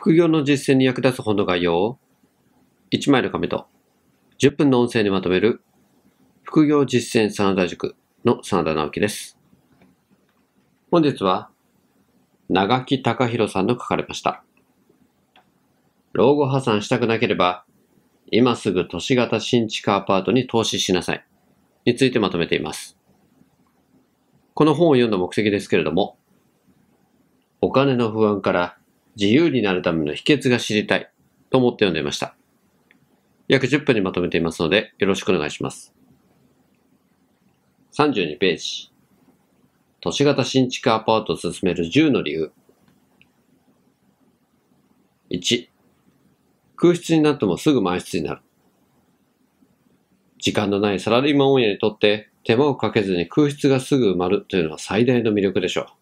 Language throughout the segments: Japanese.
副業の実践に役立つ本の概要を1枚の紙と10分の音声にまとめる副業実践真田塾の真田直樹です。本日は長木隆弘さんの書かれました。老後破産したくなければ今すぐ都市型新築アパートに投資しなさいについてまとめています。この本を読んだ目的ですけれどもお金の不安から自由になるための秘訣が知りたいと思って読んでいました。約10分にまとめていますので、よろしくお願いします。32ページ。都市型新築アパートを進める10の理由。1、空室になってもすぐ満室になる。時間のないサラリーマンオンエにとって手間をかけずに空室がすぐ埋まるというのは最大の魅力でしょう。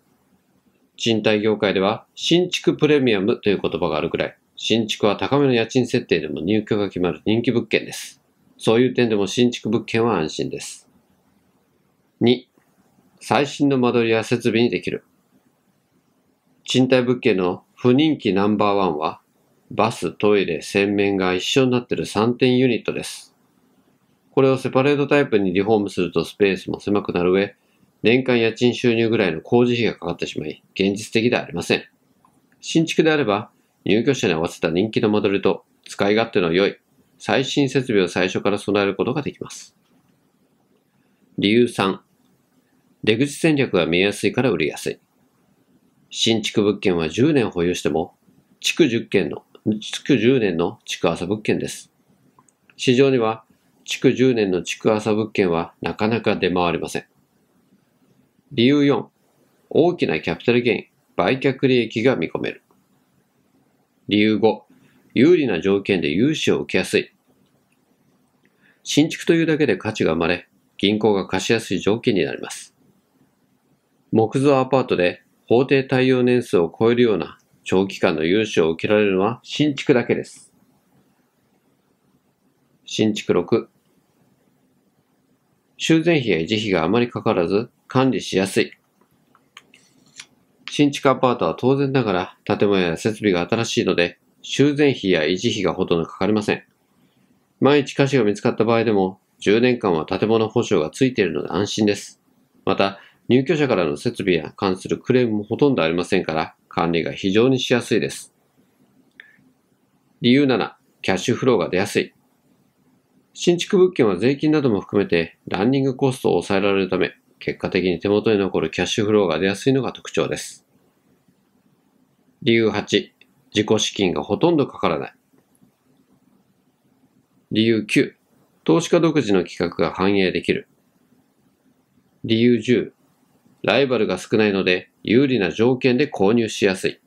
賃貸業界では新築プレミアムという言葉があるくらい、新築は高めの家賃設定でも入居が決まる人気物件です。そういう点でも新築物件は安心です。2、最新の間取りや設備にできる。賃貸物件の不人気ナンバーワンは、バス、トイレ、洗面が一緒になっている3点ユニットです。これをセパレートタイプにリフォームするとスペースも狭くなる上、年間家賃収入ぐらいの工事費がかかってしまい、現実的ではありません。新築であれば、入居者に合わせた人気のモデルと、使い勝手の良い、最新設備を最初から備えることができます。理由3、出口戦略が見えやすいから売りやすい。新築物件は10年保有しても、築10件の、築10年の築朝物件です。市場には、築10年の築朝物件はなかなか出回りません。理由4、大きなキャピタルゲイン、売却利益が見込める。理由5、有利な条件で融資を受けやすい。新築というだけで価値が生まれ、銀行が貸しやすい条件になります。木造アパートで法定耐用年数を超えるような長期間の融資を受けられるのは新築だけです。新築6、修繕費や維持費があまりかからず、管理しやすい。新築アパートは当然ながら建物や設備が新しいので修繕費や維持費がほとんどかかりません。万一火事が見つかった場合でも10年間は建物保証がついているので安心です。また、入居者からの設備や関するクレームもほとんどありませんから管理が非常にしやすいです。理由7、キャッシュフローが出やすい。新築物件は税金なども含めてランニングコストを抑えられるため、結果的に手元に残るキャッシュフローが出やすいのが特徴です。理由8、自己資金がほとんどかからない。理由9、投資家独自の企画が反映できる。理由10、ライバルが少ないので有利な条件で購入しやすい。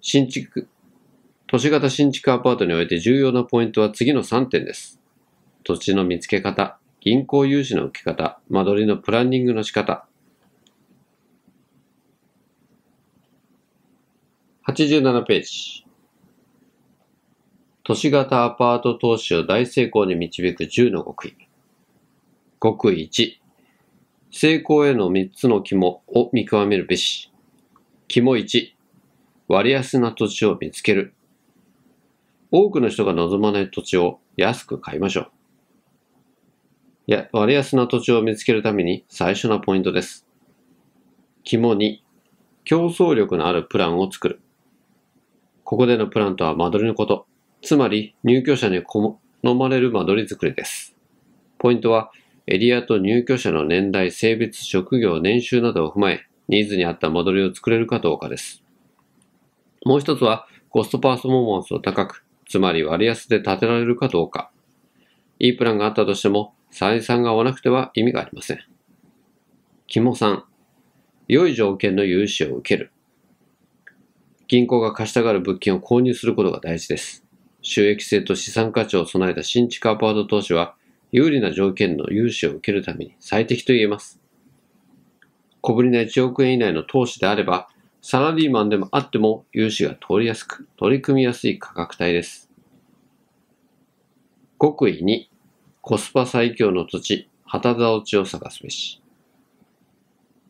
新築、都市型新築アパートにおいて重要なポイントは次の3点です。土地の見つけ方、銀行融資の受け方、間取りのプランニングの仕方。87ページ。都市型アパート投資を大成功に導く10の極意。極意1。成功への3つの肝を見極めるべし。肝1。割安な土地を見つける。多くの人が望まない土地を安く買いましょう。いや、割安な土地を見つけるために最初のポイントです。肝2、競争力のあるプランを作る。ここでのプランとは間取りのこと。つまり、入居者に好まれる間取り作りです。ポイントは、エリアと入居者の年代、性別、職業、年収などを踏まえ、ニーズに合った間取りを作れるかどうかです。もう一つは、コストパーソーマンスを高く、つまり割安で建てられるかどうか。いいプランがあったとしても、採算が合わなくては意味がありません。肝3、良い条件の融資を受ける。銀行が貸したがる物件を購入することが大事です。収益性と資産価値を備えた新築アパート投資は、有利な条件の融資を受けるために最適と言えます。小ぶりな1億円以内の投資であれば、サラリーマンでもあっても融資が通りやすく、取り組みやすい価格帯です。極意2、コスパ最強の土地、旗竿地を探すべし。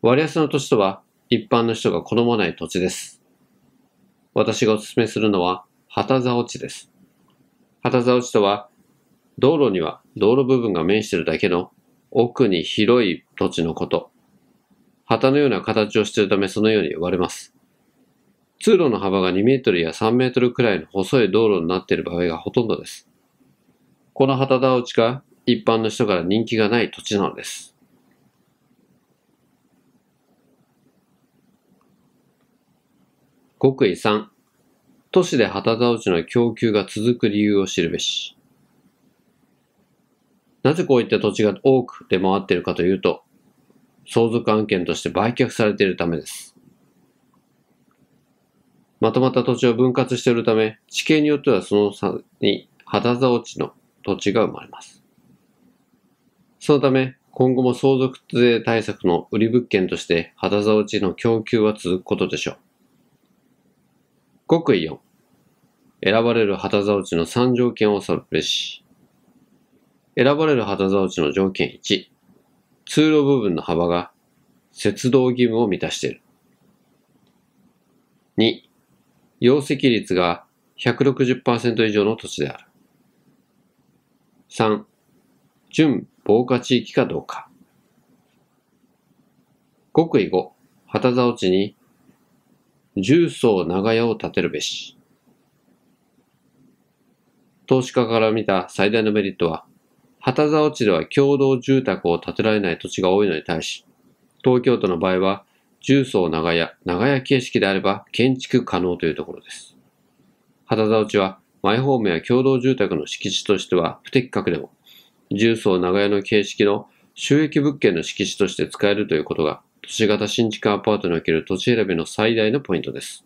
割安の土地とは、一般の人が好まない土地です。私がお勧めするのは、旗竿地です。旗竿地とは、道路には道路部分が面しているだけの奥に広い土地のこと。旗のような形をしているためそのように呼ばれます。通路の幅が2メートルや3メートルくらいの細い道路になっている場合がほとんどです。この旗田落ちが一般の人から人気がない土地なのです。極意3、都市で旗竿地の供給が続く理由を知るべし。なぜこういった土地が多く出回っているかというと、相続案件として売却されているためです。まとまった土地を分割しているため、地形によってはその差に肌竿地の土地が生まれます。そのため、今後も相続税対策の売り物件として肌触ちの供給は続くことでしょう。極意4、選ばれる肌触ちの3条件を探るべし。選ばれる肌触ちの条件1、通路部分の幅が節道義務を満たしている。2、容積率が160%以上の土地である。3、準防火地域かどうか。極意5、旗沢地に重層長屋を建てるべし。投資家から見た最大のメリットは、旗沢地では共同住宅を建てられない土地が多いのに対し、東京都の場合は、重層長屋、長屋形式であれば建築可能というところです。旗沢地は、前方面や共同住宅の敷地としては不適格でも、重層長屋の形式の収益物件の敷地として使えるということが、都市型新築アパートにおける土地選びの最大のポイントです。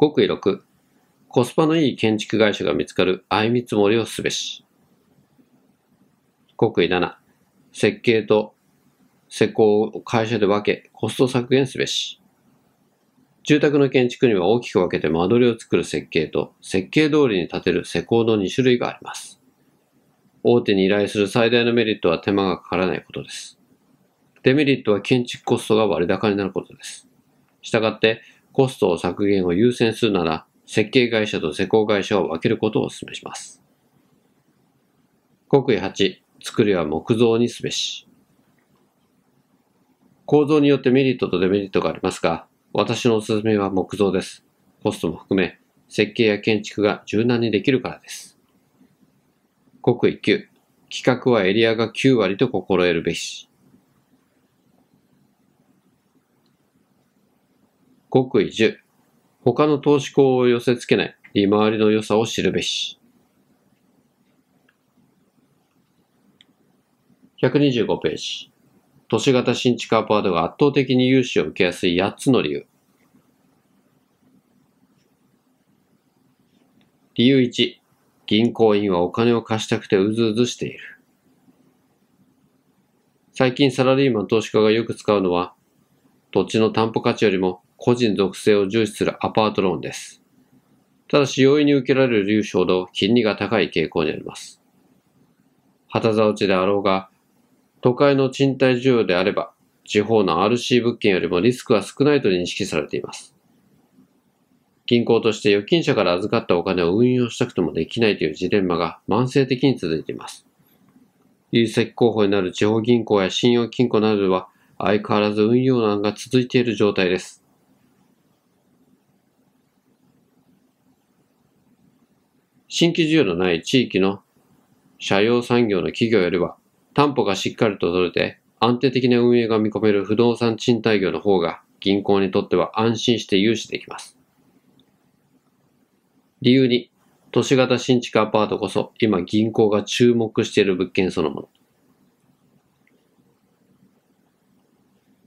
極意6、コスパのいい建築会社が見つかる相見積もりをすべし。極意7、設計と施工を会社で分け、コスト削減すべし。住宅の建築には大きく分けて間取りを作る設計と設計通りに建てる施工の2種類があります。大手に依頼する最大のメリットは手間がかからないことです。デメリットは建築コストが割高になることです。したがって、コストを削減を優先するなら、設計会社と施工会社を分けることをお勧めします。国威8、作りは木造にすべし。構造によってメリットとデメリットがありますが、私のおすすめは木造です。コストも含め、設計や建築が柔軟にできるからです。国威9、企画はエリアが9割と心得るべし。国威10、他の投資項を寄せ付けない利回りの良さを知るべし。125ページ。都市型新築アパートが圧倒的に融資を受けやすい8つの理由。理由1、銀行員はお金を貸したくてうずうずしている。最近サラリーマン投資家がよく使うのは、土地の担保価値よりも個人属性を重視するアパートローンです。ただし容易に受けられる流資ほど金利が高い傾向にあります。旗竿ちであろうが、都会の賃貸需要であれば、地方の RC 物件よりもリスクは少ないと認識されています。銀行として預金者から預かったお金を運用したくともできないというジレンマが慢性的に続いています。有責候補になる地方銀行や信用金庫などは相変わらず運用難が続いている状態です。新規需要のない地域の社用産業の企業よりは担保がしっかりと取れて安定的な運営が見込める不動産賃貸業の方が銀行にとっては安心して融資できます。理由に、都市型新築アパートこそ今銀行が注目している物件そのもの。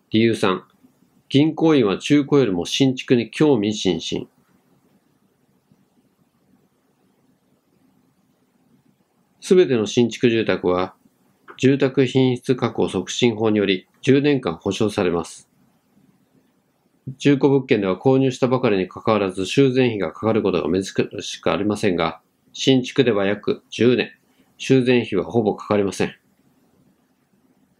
理由3、銀行員は中古よりも新築に興味津々。すべての新築住宅は、住宅品質確保促進法により10年間保証されます。中古物件では購入したばかりに関わらず修繕費がかかることが珍しくありませんが、新築では約10年、修繕費はほぼかかりません。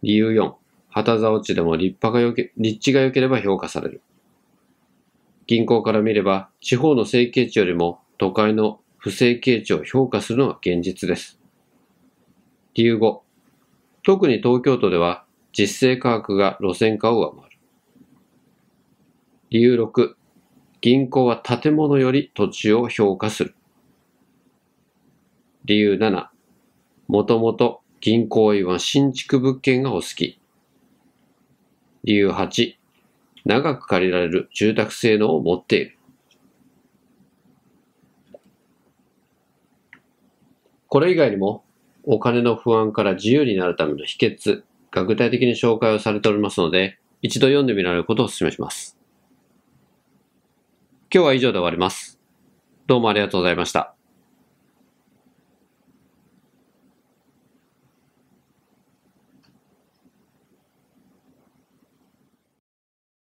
理由4、旗竿地でも立派がよけ、立地が良ければ評価される。銀行から見れば、地方の整形地よりも都会の不正形地を評価するのは現実です。理由5、特に東京都では実勢価格が路線化を上回る。理由6、銀行は建物より土地を評価する。理由7、もともと銀行員は新築物件がお好き。理由8、長く借りられる住宅性能を持っている。これ以外にも、お金の不安から自由になるための秘訣が具体的に紹介をされておりますので、一度読んでみられることをお勧めします。今日は以上で終わります。どうもありがとうございました。